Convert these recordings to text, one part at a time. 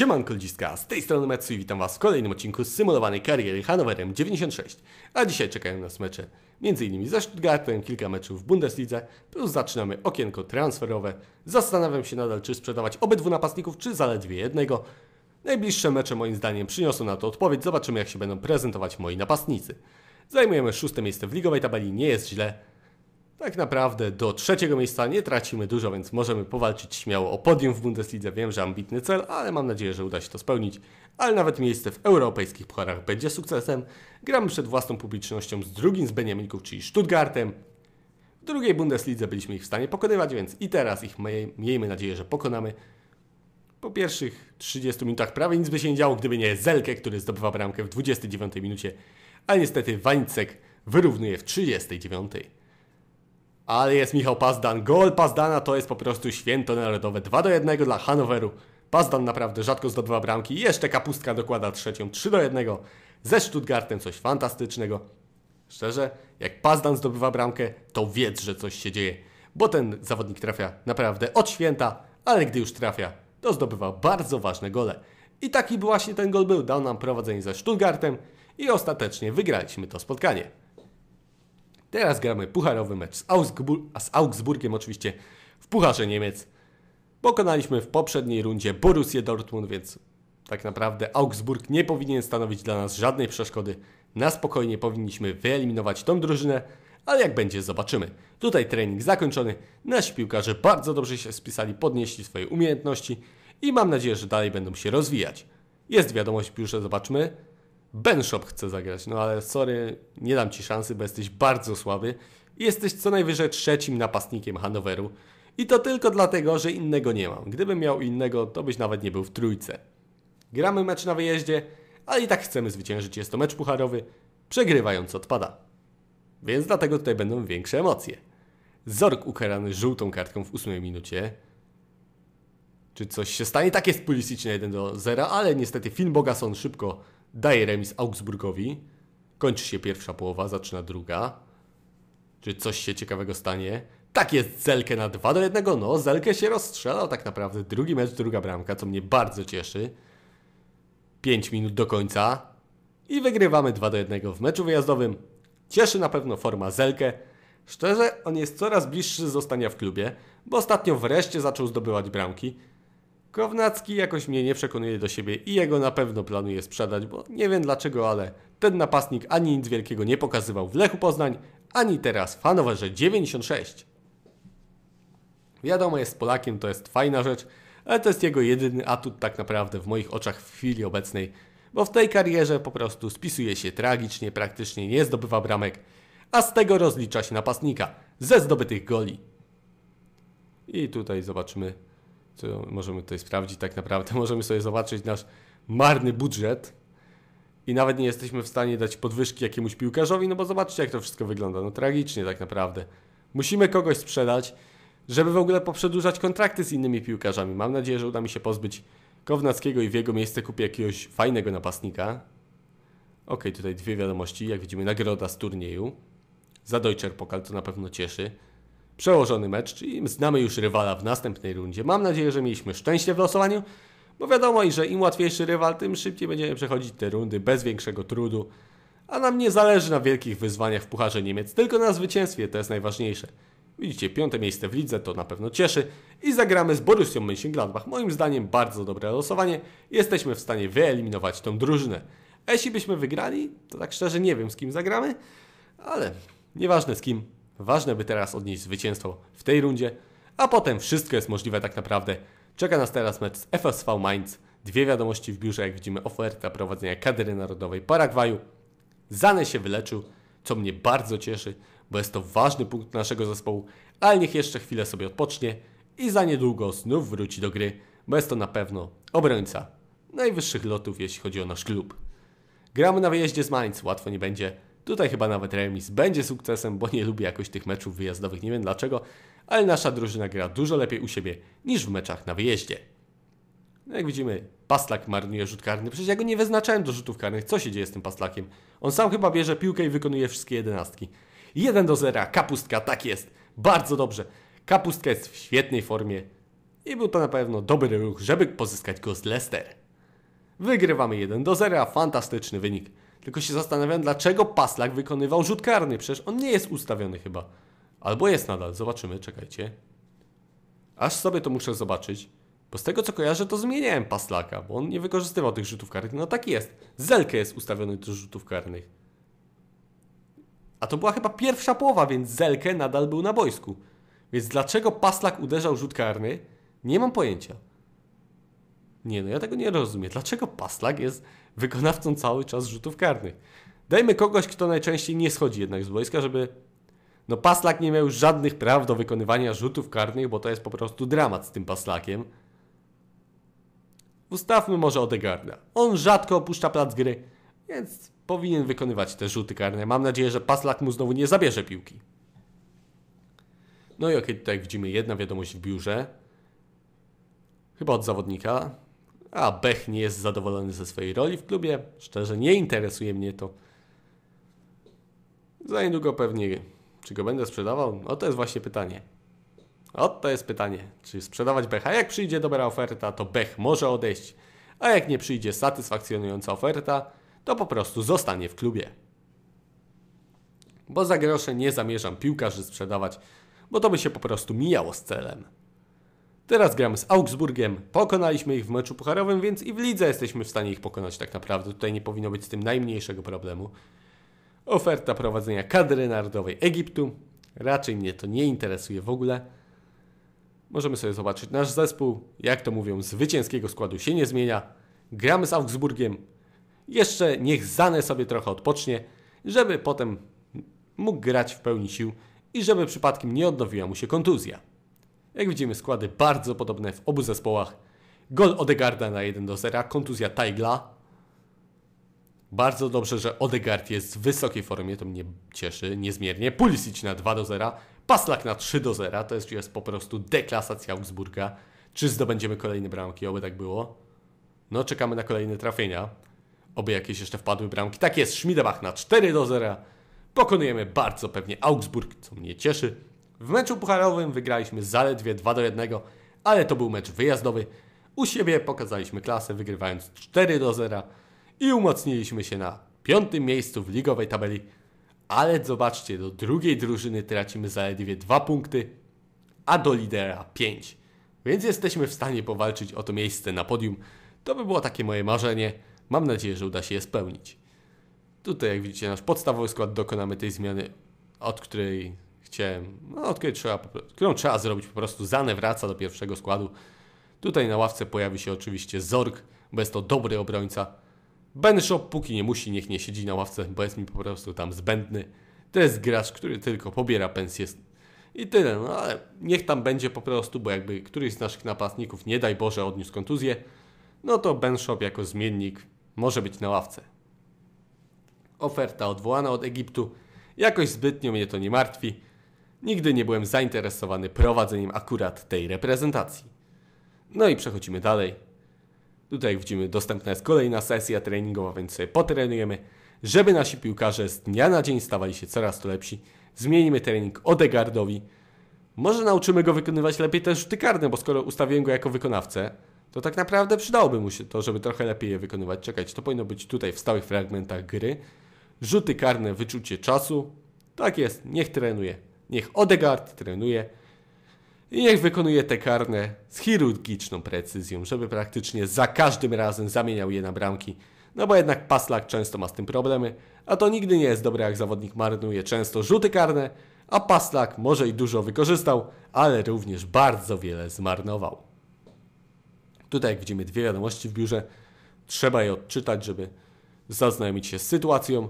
Siemanko ludziska, z tej strony Metsu i witam Was w kolejnym odcinku z symulowanej kariery Hanowerem 96. A dzisiaj czekają nas mecze m.in. ze Stuttgartem, kilka meczów w Bundeslidze, plus zaczynamy okienko transferowe. Zastanawiam się nadal, czy sprzedawać obydwu napastników, czy zaledwie jednego. Najbliższe mecze moim zdaniem przyniosą na to odpowiedź, zobaczymy jak się będą prezentować moi napastnicy. Zajmujemy szóste miejsce w ligowej tabeli, nie jest źle tak naprawdę do trzeciego miejsca nie tracimy dużo, więc możemy powalczyć śmiało o podium w Bundeslidze. Wiem, że ambitny cel, ale mam nadzieję, że uda się to spełnić. Ale nawet miejsce w europejskich pucharach będzie sukcesem. Gramy przed własną publicznością z drugim z Beniaminków, czyli Stuttgartem. W drugiej Bundeslidze byliśmy ich w stanie pokonywać, więc i teraz ich miejmy nadzieję, że pokonamy. Po pierwszych 30 minutach prawie nic by się nie działo, gdyby nie Zelke, który zdobywa bramkę w 29 minucie, a niestety Wańcek wyrównuje w 39. Ale jest Michał Pazdan. Gol Pazdana to jest po prostu święto narodowe. 2 do 1 dla Hanoweru. Pazdan naprawdę rzadko zdobywa bramki. Jeszcze Kapustka dokłada trzecią. 3 do 1 ze Stuttgartem. Coś fantastycznego. Szczerze, jak Pazdan zdobywa bramkę, to wiedz, że coś się dzieje. Bo ten zawodnik trafia naprawdę od święta, ale gdy już trafia, to zdobywa bardzo ważne gole. I taki właśnie ten gol był. Dał nam prowadzenie ze Stuttgartem i ostatecznie wygraliśmy to spotkanie. Teraz gramy pucharowy mecz z, Augsbur z Augsburgiem, oczywiście w Pucharze Niemiec. Pokonaliśmy w poprzedniej rundzie Borussię Dortmund, więc tak naprawdę Augsburg nie powinien stanowić dla nas żadnej przeszkody. Na spokojnie powinniśmy wyeliminować tą drużynę, ale jak będzie, zobaczymy. Tutaj trening zakończony. Nasi piłkarze bardzo dobrze się spisali, podnieśli swoje umiejętności i mam nadzieję, że dalej będą się rozwijać. Jest wiadomość w zobaczmy. Benshop chce zagrać, no ale sorry, nie dam Ci szansy, bo jesteś bardzo słaby i jesteś co najwyżej trzecim napastnikiem Hanoweru i to tylko dlatego, że innego nie mam. Gdybym miał innego, to byś nawet nie był w trójce. Gramy mecz na wyjeździe, ale i tak chcemy zwyciężyć. Jest to mecz pucharowy, przegrywając odpada. Więc dlatego tutaj będą większe emocje. Zork ukarany żółtą kartką w ósmej minucie. Czy coś się stanie? Tak jest Pulisic na 1 do 0, ale niestety Finn Bogason szybko daje remis Augsburgowi, kończy się pierwsza połowa, zaczyna druga. Czy coś się ciekawego stanie? Tak jest, Zelkę na 2 do 1. No, Zelkę się rozstrzelał tak naprawdę. Drugi mecz, druga bramka, co mnie bardzo cieszy. 5 minut do końca i wygrywamy 2 do 1 w meczu wyjazdowym. Cieszy na pewno forma Zelkę. Szczerze, on jest coraz bliższy zostania w klubie, bo ostatnio wreszcie zaczął zdobywać bramki. Kownacki jakoś mnie nie przekonuje do siebie i jego na pewno planuje sprzedać, bo nie wiem dlaczego, ale ten napastnik ani nic wielkiego nie pokazywał w Lechu Poznań, ani teraz w Hanowerze 96. Wiadomo, jest Polakiem, to jest fajna rzecz, ale to jest jego jedyny atut tak naprawdę w moich oczach w chwili obecnej, bo w tej karierze po prostu spisuje się tragicznie, praktycznie nie zdobywa bramek, a z tego rozlicza się napastnika ze zdobytych goli. I tutaj zobaczymy to możemy tutaj sprawdzić, tak naprawdę możemy sobie zobaczyć nasz marny budżet i nawet nie jesteśmy w stanie dać podwyżki jakiemuś piłkarzowi, no bo zobaczcie jak to wszystko wygląda, no tragicznie tak naprawdę. Musimy kogoś sprzedać, żeby w ogóle poprzedłużać kontrakty z innymi piłkarzami. Mam nadzieję, że uda mi się pozbyć Kownackiego i w jego miejsce kupię jakiegoś fajnego napastnika. Ok, tutaj dwie wiadomości, jak widzimy nagroda z turnieju. Za Deutscher Pokal to na pewno cieszy przełożony mecz i znamy już rywala w następnej rundzie. Mam nadzieję, że mieliśmy szczęście w losowaniu, bo wiadomo iż że im łatwiejszy rywal, tym szybciej będziemy przechodzić te rundy bez większego trudu. A nam nie zależy na wielkich wyzwaniach w Pucharze Niemiec, tylko na zwycięstwie, to jest najważniejsze. Widzicie, piąte miejsce w lidze to na pewno cieszy i zagramy z Borussią Mönchengladbach. Moim zdaniem bardzo dobre losowanie. Jesteśmy w stanie wyeliminować tą drużynę. A jeśli byśmy wygrali, to tak szczerze nie wiem z kim zagramy, ale nieważne z kim, Ważne, by teraz odnieść zwycięstwo w tej rundzie, a potem wszystko jest możliwe tak naprawdę. Czeka nas teraz mecz z FSV Mainz. Dwie wiadomości w biurze, jak widzimy, oferta prowadzenia kadry narodowej Paragwaju. Zane się wyleczył, co mnie bardzo cieszy, bo jest to ważny punkt naszego zespołu, ale niech jeszcze chwilę sobie odpocznie i za niedługo znów wróci do gry, bo jest to na pewno obrońca najwyższych lotów, jeśli chodzi o nasz klub. Gramy na wyjeździe z Mainz, łatwo nie będzie, Tutaj chyba nawet remis będzie sukcesem, bo nie lubię jakoś tych meczów wyjazdowych, nie wiem dlaczego, ale nasza drużyna gra dużo lepiej u siebie niż w meczach na wyjeździe. No jak widzimy, Paslak marnuje rzut karny. Przecież ja go nie wyznaczałem do rzutów karnych. Co się dzieje z tym Paslakiem? On sam chyba bierze piłkę i wykonuje wszystkie jedenastki. 1 do 0, kapustka, tak jest. Bardzo dobrze. Kapustka jest w świetnej formie i był to na pewno dobry ruch, żeby pozyskać go z Leicester. Wygrywamy 1 do 0, fantastyczny wynik. Tylko się zastanawiam, dlaczego Paslak wykonywał rzut karny. Przecież on nie jest ustawiony chyba. Albo jest nadal. Zobaczymy, czekajcie. Aż sobie to muszę zobaczyć. Bo z tego co kojarzę, to zmieniałem Paslaka, bo on nie wykorzystywał tych rzutów karnych. No tak jest. Zelkę jest ustawiony do rzutów karnych. A to była chyba pierwsza połowa, więc Zelkę nadal był na boisku. Więc dlaczego Paslak uderzał rzut karny? Nie mam pojęcia. Nie, no ja tego nie rozumiem. Dlaczego Paslak jest wykonawcą cały czas rzutów karnych. Dajmy kogoś, kto najczęściej nie schodzi jednak z boiska, żeby no Paslak nie miał już żadnych praw do wykonywania rzutów karnych, bo to jest po prostu dramat z tym Paslakiem. Ustawmy może Odegarda. On rzadko opuszcza plac gry, więc powinien wykonywać te rzuty karne. Mam nadzieję, że Paslak mu znowu nie zabierze piłki. No i okej, tutaj widzimy jedna wiadomość w biurze. Chyba od zawodnika a Bech nie jest zadowolony ze swojej roli w klubie. Szczerze, nie interesuje mnie to. Za niedługo pewnie, czy go będę sprzedawał? O to jest właśnie pytanie. O to jest pytanie, czy sprzedawać Becha. Jak przyjdzie dobra oferta, to Bech może odejść, a jak nie przyjdzie satysfakcjonująca oferta, to po prostu zostanie w klubie. Bo za grosze nie zamierzam piłkarzy sprzedawać, bo to by się po prostu mijało z celem. Teraz gramy z Augsburgiem. Pokonaliśmy ich w meczu pucharowym, więc i w lidze jesteśmy w stanie ich pokonać tak naprawdę. Tutaj nie powinno być z tym najmniejszego problemu. Oferta prowadzenia kadry narodowej Egiptu. Raczej mnie to nie interesuje w ogóle. Możemy sobie zobaczyć nasz zespół. Jak to mówią, zwycięskiego składu się nie zmienia. Gramy z Augsburgiem. Jeszcze niech Zane sobie trochę odpocznie, żeby potem mógł grać w pełni sił i żeby przypadkiem nie odnowiła mu się kontuzja. Jak widzimy składy bardzo podobne w obu zespołach. Gol Odegarda na 1 do 0, kontuzja Tajgla. Bardzo dobrze, że Odegard jest w wysokiej formie, to mnie cieszy niezmiernie. Pulisic na 2 do 0, Paslak na 3 do 0, to jest, jest po prostu deklasacja Augsburga. Czy zdobędziemy kolejne bramki? Oby tak było. No, czekamy na kolejne trafienia. Oby jakieś jeszcze wpadły bramki. Tak jest, Schmidebach na 4 do 0. Pokonujemy bardzo pewnie Augsburg, co mnie cieszy. W meczu pucharowym wygraliśmy zaledwie 2 do 1, ale to był mecz wyjazdowy. U siebie pokazaliśmy klasę, wygrywając 4 do 0 i umocniliśmy się na piątym miejscu w ligowej tabeli. Ale zobaczcie, do drugiej drużyny tracimy zaledwie 2 punkty, a do lidera 5. Więc jesteśmy w stanie powalczyć o to miejsce na podium. To by było takie moje marzenie. Mam nadzieję, że uda się je spełnić. Tutaj, jak widzicie, nasz podstawowy skład dokonamy tej zmiany, od której chciałem, no, od kiedy trzeba, którą trzeba zrobić po prostu. Zane wraca do pierwszego składu. Tutaj na ławce pojawi się oczywiście Zorg, bo jest to dobry obrońca. Ben Shop póki nie musi, niech nie siedzi na ławce, bo jest mi po prostu tam zbędny. To jest gracz, który tylko pobiera pensję i tyle, no ale niech tam będzie po prostu, bo jakby któryś z naszych napastników, nie daj Boże, odniósł kontuzję, no to Ben Shop jako zmiennik może być na ławce. Oferta odwołana od Egiptu, jakoś zbytnio mnie to nie martwi, Nigdy nie byłem zainteresowany prowadzeniem akurat tej reprezentacji. No i przechodzimy dalej. Tutaj widzimy, dostępna jest kolejna sesja treningowa, więc sobie potrenujemy, żeby nasi piłkarze z dnia na dzień stawali się coraz to lepsi. Zmienimy trening Odegardowi. Może nauczymy go wykonywać lepiej te rzuty karne, bo skoro ustawiłem go jako wykonawcę, to tak naprawdę przydałoby mu się to, żeby trochę lepiej je wykonywać. Czekać, to powinno być tutaj w stałych fragmentach gry. Rzuty karne, wyczucie czasu. Tak jest, niech trenuje. Niech Odegaard trenuje i niech wykonuje te karne z chirurgiczną precyzją, żeby praktycznie za każdym razem zamieniał je na bramki. No bo jednak Paslak często ma z tym problemy, a to nigdy nie jest dobre, jak zawodnik marnuje często rzuty karne, a Paslak może i dużo wykorzystał, ale również bardzo wiele zmarnował. Tutaj, jak widzimy, dwie wiadomości w biurze. Trzeba je odczytać, żeby zaznajomić się z sytuacją.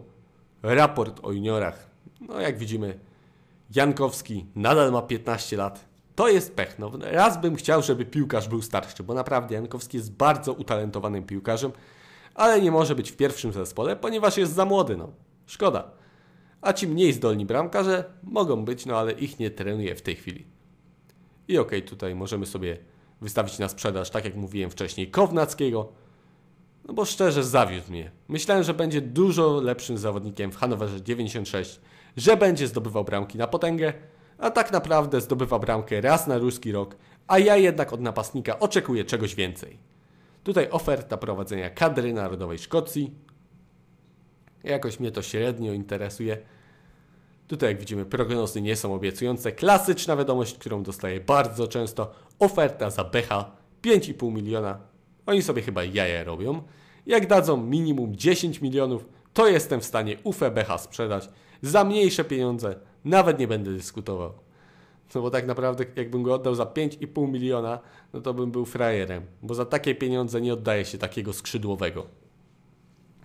Raport o juniorach. No, jak widzimy, Jankowski nadal ma 15 lat. To jest pech. No, raz bym chciał, żeby piłkarz był starszy, bo naprawdę Jankowski jest bardzo utalentowanym piłkarzem, ale nie może być w pierwszym zespole, ponieważ jest za młody. No. Szkoda. A ci mniej zdolni bramkarze mogą być, no ale ich nie trenuje w tej chwili. I okej, okay, tutaj możemy sobie wystawić na sprzedaż, tak jak mówiłem wcześniej, Kownackiego, no bo szczerze zawiódł mnie. Myślałem, że będzie dużo lepszym zawodnikiem w Hanowerze 96, że będzie zdobywał bramki na potęgę, a tak naprawdę zdobywa bramkę raz na ruski rok, a ja jednak od napastnika oczekuję czegoś więcej. Tutaj oferta prowadzenia kadry narodowej Szkocji. Jakoś mnie to średnio interesuje. Tutaj, jak widzimy, prognozy nie są obiecujące. Klasyczna wiadomość, którą dostaję bardzo często: oferta za Becha 5,5 miliona. Oni sobie chyba jaja robią. Jak dadzą minimum 10 milionów, to jestem w stanie UFE Becha sprzedać za mniejsze pieniądze. Nawet nie będę dyskutował. No bo tak naprawdę, jakbym go oddał za 5,5 miliona, no to bym był frajerem, bo za takie pieniądze nie oddaje się takiego skrzydłowego.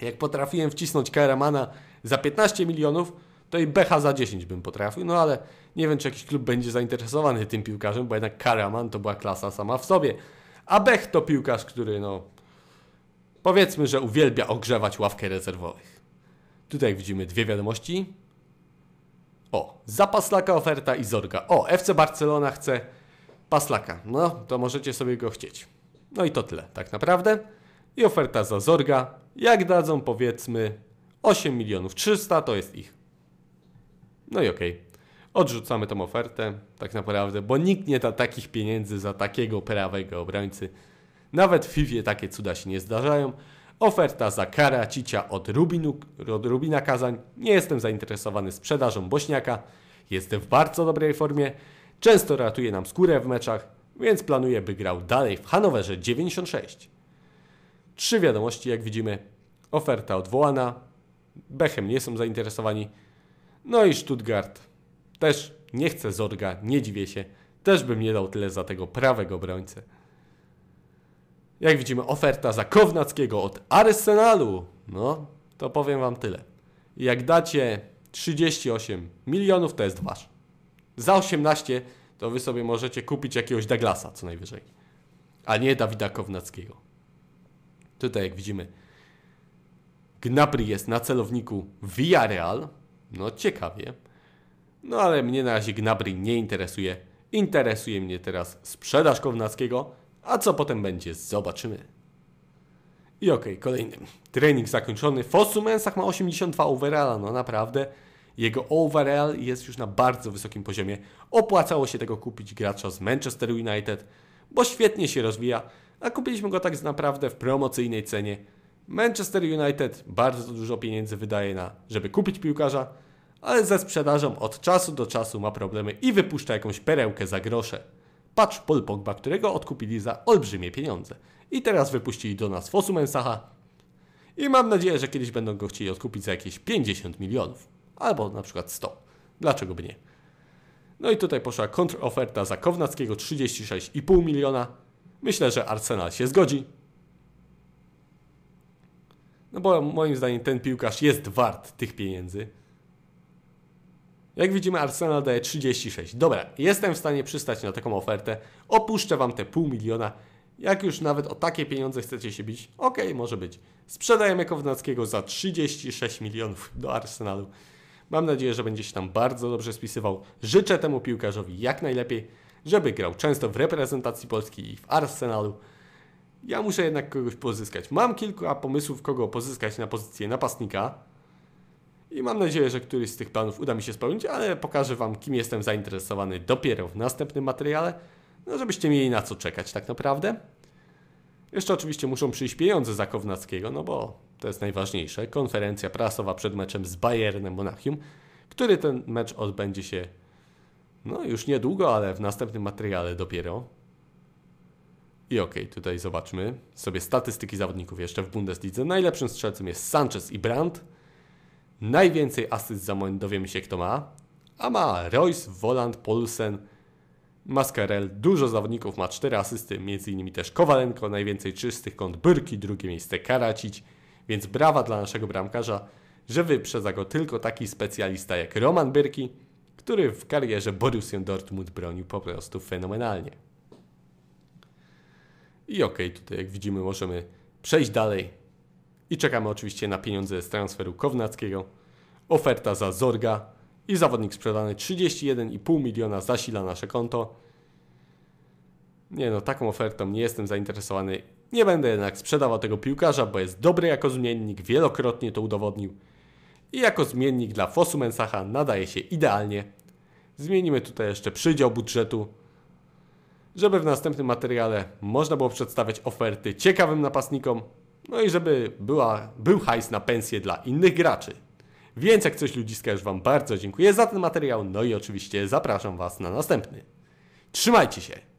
Jak potrafiłem wcisnąć Karamana za 15 milionów, to i Becha za 10 bym potrafił, no ale nie wiem, czy jakiś klub będzie zainteresowany tym piłkarzem, bo jednak Karaman to była klasa sama w sobie. A Bech to piłkarz, który no powiedzmy, że uwielbia ogrzewać ławkę rezerwowych. Tutaj widzimy dwie wiadomości. O, za Paslaka oferta i Zorga. O, FC Barcelona chce Paslaka. No, to możecie sobie go chcieć. No i to tyle, tak naprawdę. I oferta za Zorga. Jak dadzą, powiedzmy, 8 milionów 300, to jest ich. No i okej. Okay. Odrzucamy tą ofertę, tak naprawdę, bo nikt nie da takich pieniędzy za takiego prawego obrońcy. Nawet w FIFA takie cuda się nie zdarzają. Oferta za Cicia od, Rubinu, od Rubina Kazań. Nie jestem zainteresowany sprzedażą Bośniaka. Jestem w bardzo dobrej formie. Często ratuje nam skórę w meczach, więc planuję, by grał dalej w Hanowerze 96. Trzy wiadomości, jak widzimy. Oferta odwołana. Bechem nie są zainteresowani. No i Stuttgart. Też nie chce Zorga, nie dziwię się. Też bym nie dał tyle za tego prawego obrońcę. Jak widzimy, oferta za Kownackiego od Arsenalu. No, to powiem Wam tyle. Jak dacie 38 milionów, to jest Wasz. Za 18 to Wy sobie możecie kupić jakiegoś Douglasa co najwyżej. A nie Dawida Kownackiego. Tutaj jak widzimy, Gnabry jest na celowniku Villarreal. No ciekawie. No ale mnie na razie Gnabry nie interesuje. Interesuje mnie teraz sprzedaż Kownackiego a co potem będzie, zobaczymy. I okej, okay, kolejny. Trening zakończony. Fosu ma 82 overalla, no naprawdę. Jego overall jest już na bardzo wysokim poziomie. Opłacało się tego kupić gracza z Manchester United, bo świetnie się rozwija, a kupiliśmy go tak naprawdę w promocyjnej cenie. Manchester United bardzo dużo pieniędzy wydaje na, żeby kupić piłkarza, ale ze sprzedażą od czasu do czasu ma problemy i wypuszcza jakąś perełkę za grosze. Patrz Paul Pogba, którego odkupili za olbrzymie pieniądze. I teraz wypuścili do nas Fosu I mam nadzieję, że kiedyś będą go chcieli odkupić za jakieś 50 milionów. Albo na przykład 100. Dlaczego by nie? No i tutaj poszła kontroferta za Kownackiego 36,5 miliona. Myślę, że Arsenal się zgodzi. No bo moim zdaniem ten piłkarz jest wart tych pieniędzy. Jak widzimy, Arsenal daje 36. Dobra, jestem w stanie przystać na taką ofertę. Opuszczę Wam te pół miliona. Jak już nawet o takie pieniądze chcecie się bić, okej, okay, może być. Sprzedajemy Kownackiego za 36 milionów do Arsenalu. Mam nadzieję, że będzie się tam bardzo dobrze spisywał. Życzę temu piłkarzowi jak najlepiej, żeby grał często w reprezentacji Polski i w Arsenalu. Ja muszę jednak kogoś pozyskać. Mam kilka pomysłów, kogo pozyskać na pozycję napastnika i mam nadzieję, że któryś z tych planów uda mi się spełnić, ale pokażę Wam, kim jestem zainteresowany dopiero w następnym materiale, no żebyście mieli na co czekać tak naprawdę. Jeszcze oczywiście muszą przyjść pieniądze za Kownackiego, no bo to jest najważniejsze. Konferencja prasowa przed meczem z Bayernem Monachium, który ten mecz odbędzie się no już niedługo, ale w następnym materiale dopiero. I okej, okay, tutaj zobaczmy sobie statystyki zawodników jeszcze w Bundeslidze. Najlepszym strzelcem jest Sanchez i Brandt. Najwięcej asyst za moment dowiemy się kto ma, a ma Royce, Voland, Paulsen, Mascarell. Dużo zawodników ma 4 asysty, m.in. też Kowalenko, najwięcej czystych kąt Byrki, drugie miejsce Karacić, więc brawa dla naszego bramkarza, że wyprzedza go tylko taki specjalista jak Roman Byrki, który w karierze Borussię Dortmund bronił po prostu fenomenalnie. I okej, okay, tutaj jak widzimy możemy przejść dalej i czekamy oczywiście na pieniądze z transferu Kownackiego. Oferta za Zorga i zawodnik sprzedany 31,5 miliona zasila nasze konto. Nie no, taką ofertą nie jestem zainteresowany. Nie będę jednak sprzedawał tego piłkarza, bo jest dobry jako zmiennik, wielokrotnie to udowodnił. I jako zmiennik dla Fosu Mensacha nadaje się idealnie. Zmienimy tutaj jeszcze przydział budżetu, żeby w następnym materiale można było przedstawiać oferty ciekawym napastnikom, no i żeby była, był hajs na pensję dla innych graczy. Więc jak coś ludziska już Wam bardzo dziękuję za ten materiał, no i oczywiście zapraszam Was na następny. Trzymajcie się!